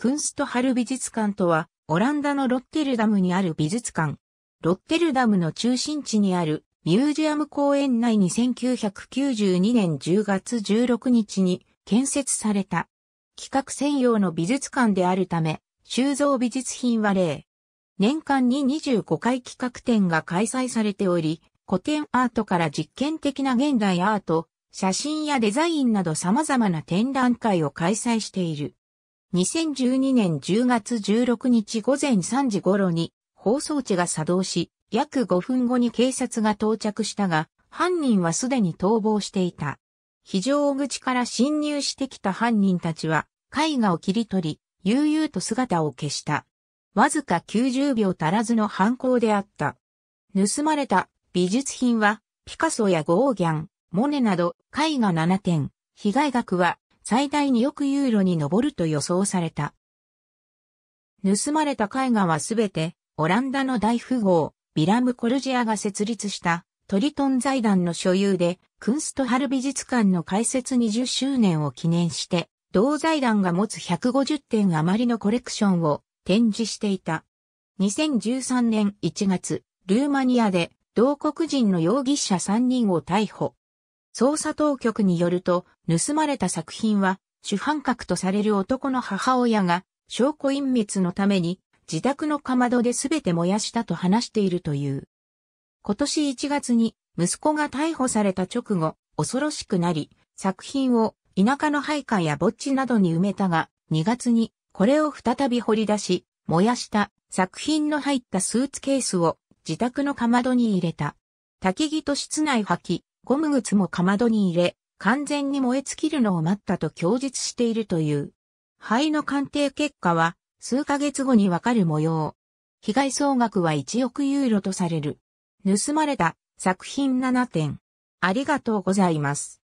クンストハル美術館とは、オランダのロッテルダムにある美術館。ロッテルダムの中心地にあるミュージアム公園内に1992年10月16日に建設された。企画専用の美術館であるため、収蔵美術品は例。年間に25回企画展が開催されており、古典アートから実験的な現代アート、写真やデザインなど様々な展覧会を開催している。2012年10月16日午前3時頃に放送地が作動し、約5分後に警察が到着したが、犯人はすでに逃亡していた。非常口から侵入してきた犯人たちは、絵画を切り取り、悠々と姿を消した。わずか90秒足らずの犯行であった。盗まれた美術品は、ピカソやゴーギャン、モネなど絵画7点、被害額は最大2億ユーロに上ると予想された。盗まれた絵画はすべて、オランダの大富豪、ビラム・コルジアが設立したトリトン財団の所有で、クンストハル美術館の開設20周年を記念して、同財団が持つ150点余りのコレクションを展示していた。2013年1月、ルーマニアで同国人の容疑者3人を逮捕。捜査当局によると、盗まれた作品は、主犯格とされる男の母親が、証拠隠滅のために、自宅のかまどで全て燃やしたと話しているという。今年1月に、息子が逮捕された直後、恐ろしくなり、作品を田舎の配下や墓地などに埋めたが、2月にこれを再び掘り出し、燃やした作品の入ったスーツケースを自宅のかまどに入れた。焚き木と室内履き、ゴム靴もかまどに入れ、完全に燃え尽きるのを待ったと供述しているという。肺の鑑定結果は、数ヶ月後にわかる模様。被害総額は1億ユーロとされる。盗まれた作品7点。ありがとうございます。